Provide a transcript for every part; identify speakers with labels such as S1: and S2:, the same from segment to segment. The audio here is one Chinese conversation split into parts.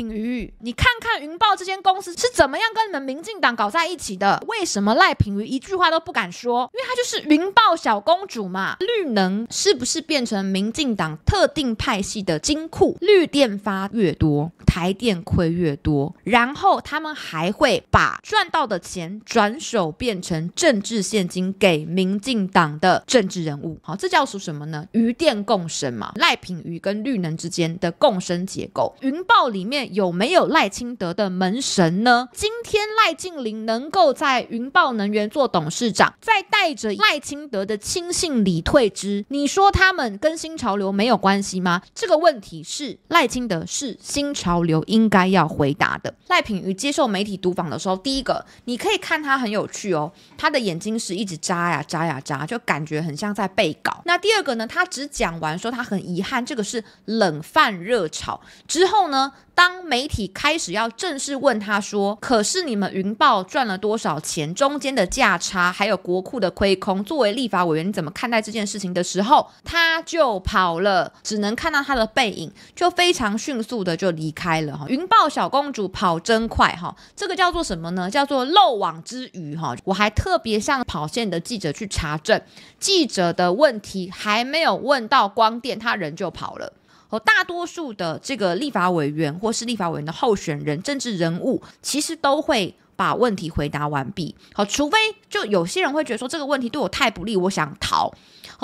S1: 品鱼，你看看云豹这间公司是怎么样跟你们民进党搞在一起的？为什么赖品鱼一句话都不敢说？因为他就是云豹小公主嘛。绿能是不是变成民进党特定派系的金库？绿电发越多，台电亏越多，然后他们还会把赚到的钱转手变成政治现金给民进党的政治人物。好，这叫属什么呢？余电共生嘛。赖品鱼跟绿能之间的共生结构，云豹里面。有没有赖清德的门神呢？今天赖静玲能够在云豹能源做董事长，再带着赖清德的亲信李退之，你说他们跟新潮流没有关系吗？这个问题是赖清德是新潮流应该要回答的。赖品瑜接受媒体读访的时候，第一个你可以看他很有趣哦，他的眼睛是一直眨呀眨呀眨，就感觉很像在被搞。那第二个呢？他只讲完说他很遗憾，这个是冷饭热炒之后呢？当媒体开始要正式问他说：“可是你们云豹赚了多少钱？中间的价差还有国库的亏空，作为立法委员你怎么看待这件事情？”的时候，他就跑了，只能看到他的背影，就非常迅速的就离开了。哈，云豹小公主跑真快，哈，这个叫做什么呢？叫做漏网之鱼，哈。我还特别向跑线的记者去查证，记者的问题还没有问到光电，他人就跑了。和大多数的这个立法委员或是立法委员的候选人政治人物，其实都会把问题回答完毕。好，除非就有些人会觉得说这个问题对我太不利，我想逃。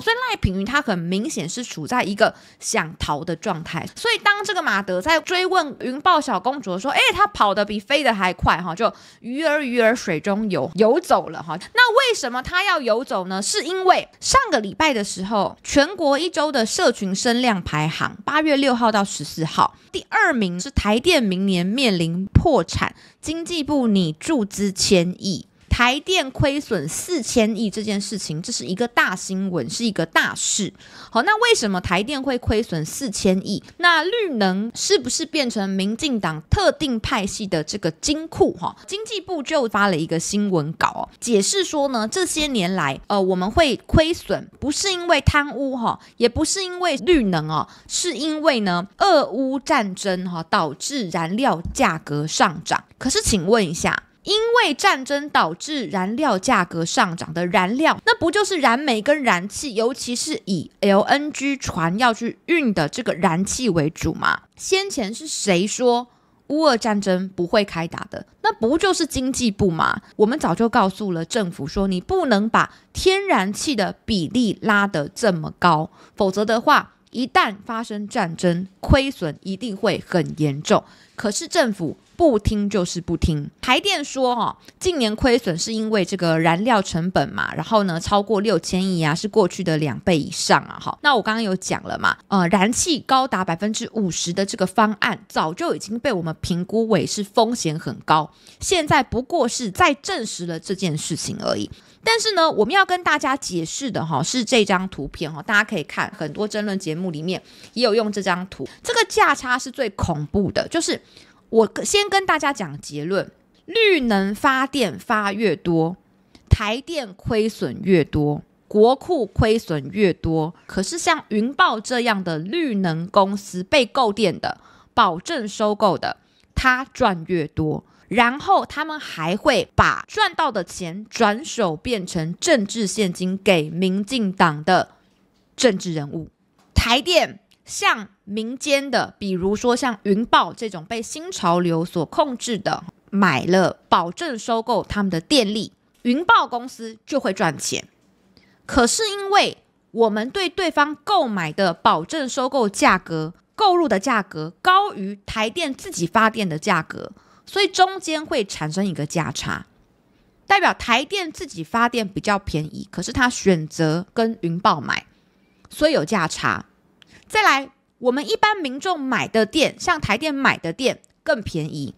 S1: 所以赖品云她很明显是处在一个想逃的状态，所以当这个马德在追问云豹小公主说：“哎，她跑得比飞得还快哈，就鱼儿鱼儿水中游游走了哈。”那为什么她要游走呢？是因为上个礼拜的时候，全国一周的社群声量排行，八月六号到十四号，第二名是台电明年面临破产，经济部拟注资千亿。台电亏损四千亿这件事情，这是一个大新闻，是一个大事。好，那为什么台电会亏损四千亿？那绿能是不是变成民进党特定派系的这个金库？哈，经济部就发了一个新闻稿，解释说呢，这些年来，呃，我们会亏损，不是因为贪污，哈，也不是因为绿能，哦，是因为呢，俄乌战争，哈，导致燃料价格上涨。可是，请问一下。因为战争导致燃料价格上涨的燃料，那不就是燃煤跟燃气，尤其是以 LNG 船要去运的这个燃气为主吗？先前是谁说乌俄战争不会开打的？那不就是经济部吗？我们早就告诉了政府说，你不能把天然气的比例拉得这么高，否则的话，一旦发生战争，亏损一定会很严重。可是政府。不听就是不听。台电说哦，近年亏损是因为这个燃料成本嘛，然后呢超过六千亿啊，是过去的两倍以上啊，哈。那我刚刚有讲了嘛，呃，燃气高达百分之五十的这个方案，早就已经被我们评估为是风险很高，现在不过是再证实了这件事情而已。但是呢，我们要跟大家解释的哈，是这张图片哈，大家可以看，很多争论节目里面也有用这张图，这个价差是最恐怖的，就是。我先跟大家讲结论：绿能发电发越多，台电亏损越多，国库亏损越多。可是像云豹这样的绿能公司被购电的、保证收购的，它赚越多，然后他们还会把赚到的钱转手变成政治现金给民进党的政治人物，台电。像民间的，比如说像云豹这种被新潮流所控制的，买了保证收购他们的电力，云豹公司就会赚钱。可是因为我们对对方购买的保证收购价格、购入的价格高于台电自己发电的价格，所以中间会产生一个价差，代表台电自己发电比较便宜，可是他选择跟云豹买，所以有价差。再来，我们一般民众买的电，像台电买的电更便宜，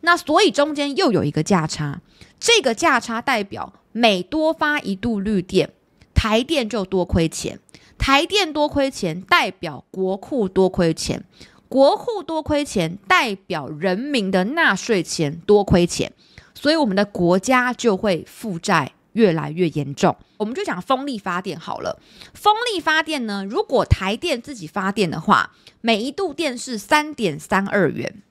S1: 那所以中间又有一个价差，这个价差代表每多发一度绿电，台电就多亏钱，台电多亏钱代表国库多亏钱，国库多亏钱代表人民的纳税钱多亏钱，所以我们的国家就会负债。越来越严重，我们就讲风力发电好了。风力发电呢，如果台电自己发电的话，每一度电是三点三二元，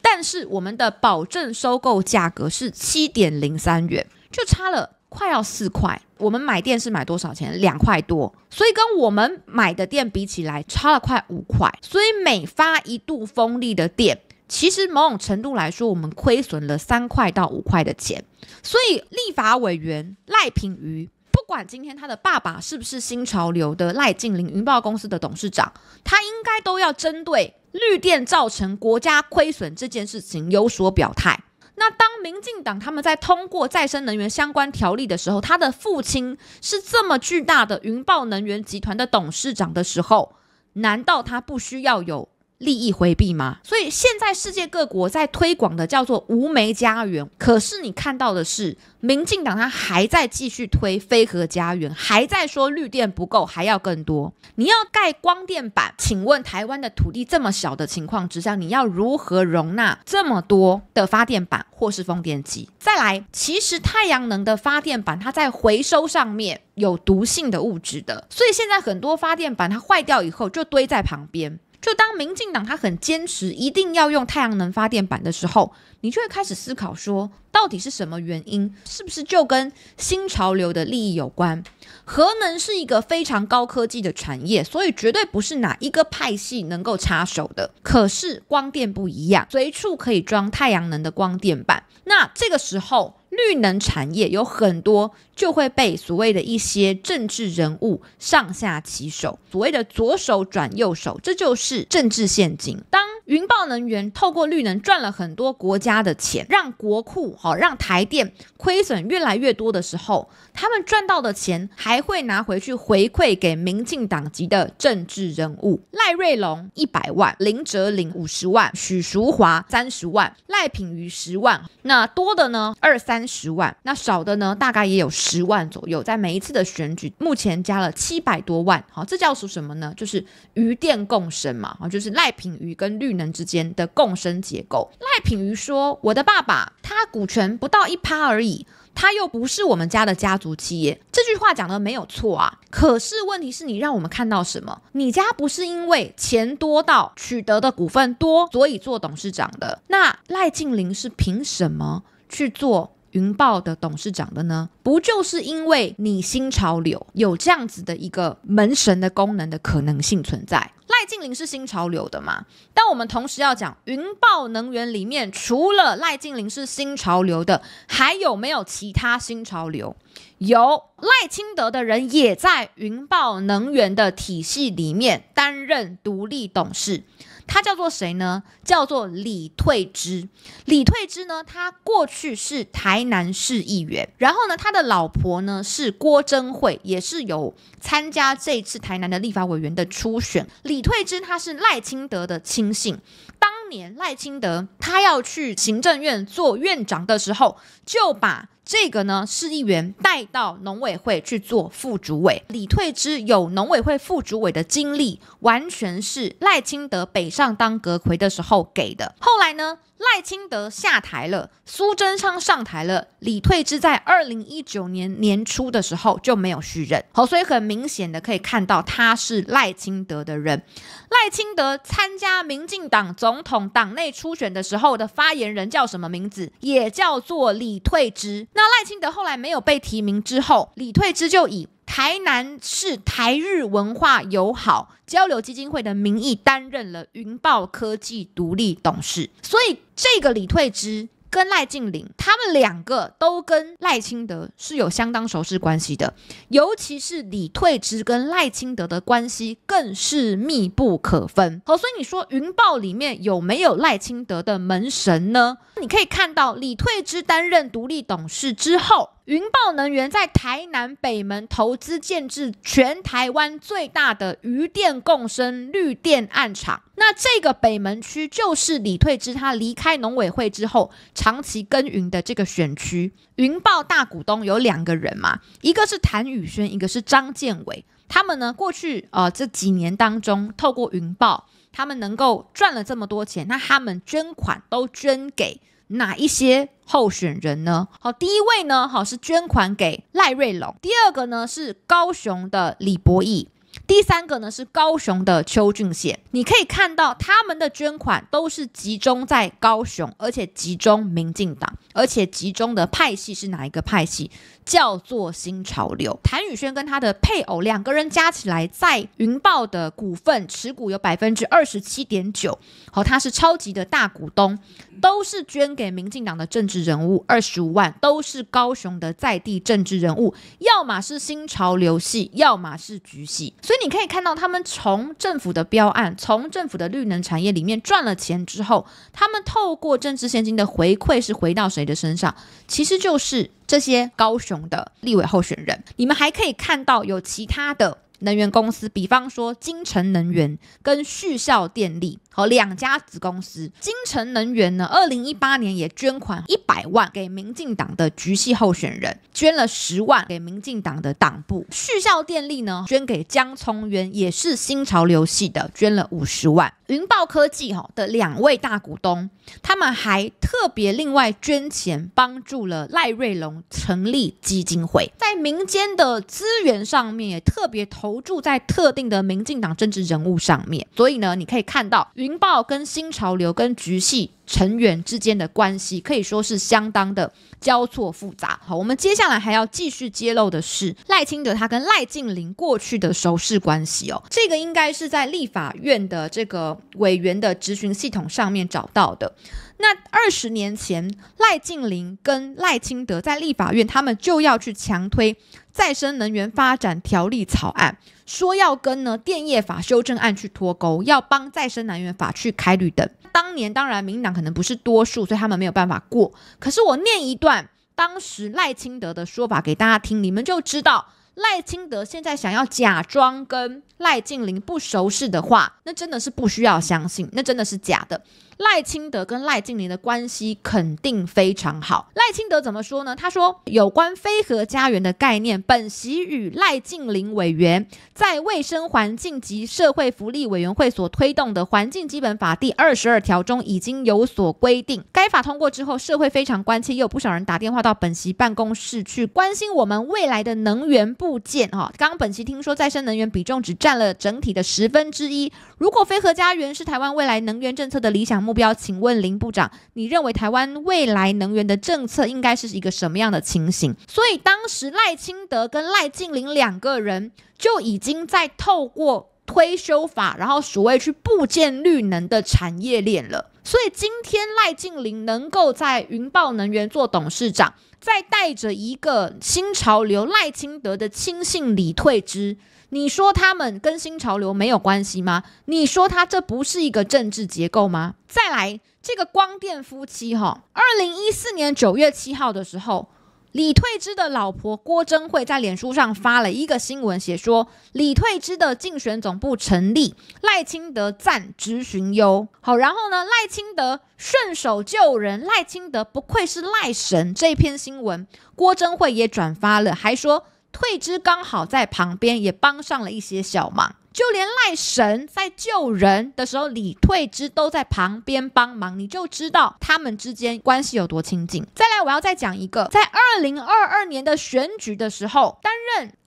S1: 但是我们的保证收购价格是七点零三元，就差了快要四块。我们买电是买多少钱？两块多，所以跟我们买的电比起来，差了快五块。所以每发一度风力的电。其实某种程度来说，我们亏损了三块到五块的钱，所以立法委员赖品瑜，不管今天他的爸爸是不是新潮流的赖静玲云豹公司的董事长，他应该都要针对绿电造成国家亏损这件事情有所表态。那当民进党他们在通过再生能源相关条例的时候，他的父亲是这么巨大的云豹能源集团的董事长的时候，难道他不需要有？利益回避吗？所以现在世界各国在推广的叫做无煤家园，可是你看到的是民进党它还在继续推非核家园，还在说绿电不够，还要更多。你要盖光电板，请问台湾的土地这么小的情况之下，你要如何容纳这么多的发电板或是风电机？再来，其实太阳能的发电板它在回收上面有毒性的物质的，所以现在很多发电板它坏掉以后就堆在旁边。就当民进党他很坚持一定要用太阳能发电板的时候，你就会开始思考说，到底是什么原因？是不是就跟新潮流的利益有关？核能是一个非常高科技的产业，所以绝对不是哪一个派系能够插手的。可是光电不一样，随处可以装太阳能的光电板，那这个时候。绿能产业有很多就会被所谓的一些政治人物上下其手，所谓的左手转右手，这就是政治陷阱。当云豹能源透过绿能赚了很多国家的钱，让国库哦、让台电亏损越来越多的时候，他们赚到的钱还会拿回去回馈给民进党籍的政治人物赖瑞龙一百万，林哲林五十万，许淑华三十万，赖品妤十万，那多的呢二三。十万，那少的呢，大概也有十万左右。在每一次的选举，目前加了七百多万，好，这叫属什么呢？就是鱼电共生嘛，啊，就是赖品瑜跟绿能之间的共生结构。赖品瑜说：“我的爸爸他股权不到一趴而已，他又不是我们家的家族企业。”这句话讲的没有错啊，可是问题是你让我们看到什么？你家不是因为钱多到取得的股份多，所以做董事长的？那赖静玲是凭什么去做？云豹的董事长的呢，不就是因为你新潮流有这样子的一个门神的功能的可能性存在？赖静玲是新潮流的嘛？但我们同时要讲，云豹能源里面除了赖静玲是新潮流的，还有没有其他新潮流？有赖清德的人也在云豹能源的体系里面担任独立董事。他叫做谁呢？叫做李退之。李退之呢，他过去是台南市议员。然后呢，他的老婆呢是郭珍惠，也是有参加这次台南的立法委员的初选。李退之他是赖清德的亲信。当年赖清德他要去行政院做院长的时候，就把。这个呢，市议员带到农委会去做副主委，李退之有农委会副主委的经历，完全是赖清德北上当阁魁的时候给的。后来呢？赖清德下台了，苏贞昌上台了。李退之在二零一九年年初的时候就没有续任，好，所以很明显的可以看到他是赖清德的人。赖清德参加民进党总统党内初选的时候的发言人叫什么名字？也叫做李退之。那赖清德后来没有被提名之后，李退之就以台南市台日文化友好交流基金会的名义担任了云豹科技独立董事，所以。这个李退之跟赖静玲，他们两个都跟赖清德是有相当熟识关系的，尤其是李退之跟赖清德的关系更是密不可分。好，所以你说云豹里面有没有赖清德的门神呢？你可以看到李退之担任独立董事之后。云豹能源在台南北门投资建置全台湾最大的余电共生绿电案场。那这个北门区就是李退之他离开农委会之后长期耕耘的这个选区。云豹大股东有两个人嘛，一个是谭宇轩，一个是张建伟。他们呢过去呃这几年当中，透过云豹，他们能够赚了这么多钱，那他们捐款都捐给。哪一些候选人呢？好，第一位呢，好是捐款给赖瑞龙；第二个呢，是高雄的李博义。第三个呢是高雄的邱俊贤，你可以看到他们的捐款都是集中在高雄，而且集中民进党，而且集中的派系是哪一个派系？叫做新潮流。谭宇轩跟他的配偶两个人加起来在云豹的股份持股有百分之二十七点九，好，他是超级的大股东，都是捐给民进党的政治人物，二十五万都是高雄的在地政治人物，要么是新潮流系，要么是局系，所以。你可以看到，他们从政府的标案、从政府的绿能产业里面赚了钱之后，他们透过政治现金的回馈是回到谁的身上？其实就是这些高雄的立委候选人。你们还可以看到有其他的。能源公司，比方说金城能源跟旭孝电力和两家子公司。金城能源呢，二零一八年也捐款一百万给民进党的局系候选人，捐了十万给民进党的党部。旭孝电力呢，捐给江从渊，也是新潮流系的，捐了五十万。云豹科技哈的两位大股东，他们还特别另外捐钱帮助了赖瑞龙成立基金会，在民间的资源上面也特别投。投注在特定的民进党政治人物上面，所以呢，你可以看到云豹跟新潮流跟局系成员之间的关系可以说是相当的交错复杂。好，我们接下来还要继续揭露的是赖清德他跟赖静玲过去的熟识关系哦，这个应该是在立法院的这个委员的执行系统上面找到的。那二十年前，赖静玲跟赖清德在立法院，他们就要去强推。再生能源发展条例草案说要跟呢电业法修正案去脱钩，要帮再生能源法去开绿灯。当年当然民党可能不是多数，所以他们没有办法过。可是我念一段当时赖清德的说法给大家听，你们就知道赖清德现在想要假装跟赖静玲不熟识的话，那真的是不需要相信，那真的是假的。赖清德跟赖静玲的关系肯定非常好。赖清德怎么说呢？他说：“有关飞核家园的概念，本席与赖静玲委员在卫生环境及社会福利委员会所推动的《环境基本法》第二十二条中已经有所规定。该法通过之后，社会非常关切，也有不少人打电话到本席办公室去关心我们未来的能源部件。哈，刚刚本席听说再生能源比重只占了整体的十分之一。如果飞核家园是台湾未来能源政策的理想目，目标，请问林部长，你认为台湾未来能源的政策应该是一个什么样的情形？所以当时赖清德跟赖静玲两个人就已经在透过推修法，然后所谓去布建绿能的产业链了。所以今天赖静玲能够在云豹能源做董事长，再带着一个新潮流，赖清德的亲信李退之。你说他们跟新潮流没有关系吗？你说他这不是一个政治结构吗？再来，这个光电夫妻哈，二零一四年九月七号的时候，李退之的老婆郭珍惠在脸书上发了一个新闻，写说李退之的竞选总部成立，赖清德暂执询优。好，然后呢，赖清德顺手救人，赖清德不愧是赖神。这篇新闻，郭珍惠也转发了，还说。退之刚好在旁边，也帮上了一些小忙。就连赖神在救人的时候，李退之都在旁边帮忙，你就知道他们之间关系有多亲近。再来，我要再讲一个，在二零二二年的选举的时候，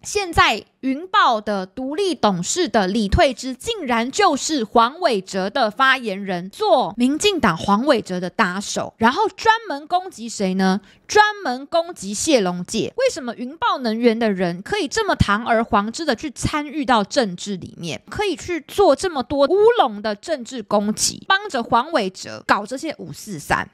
S1: 现在云豹的独立董事的李退之，竟然就是黄伟哲的发言人，做民进党黄伟哲的搭手，然后专门攻击谁呢？专门攻击谢龙介。为什么云豹能源的人可以这么堂而皇之的去参与到政治里面，可以去做这么多乌龙的政治攻击，帮着黄伟哲搞这些五四三？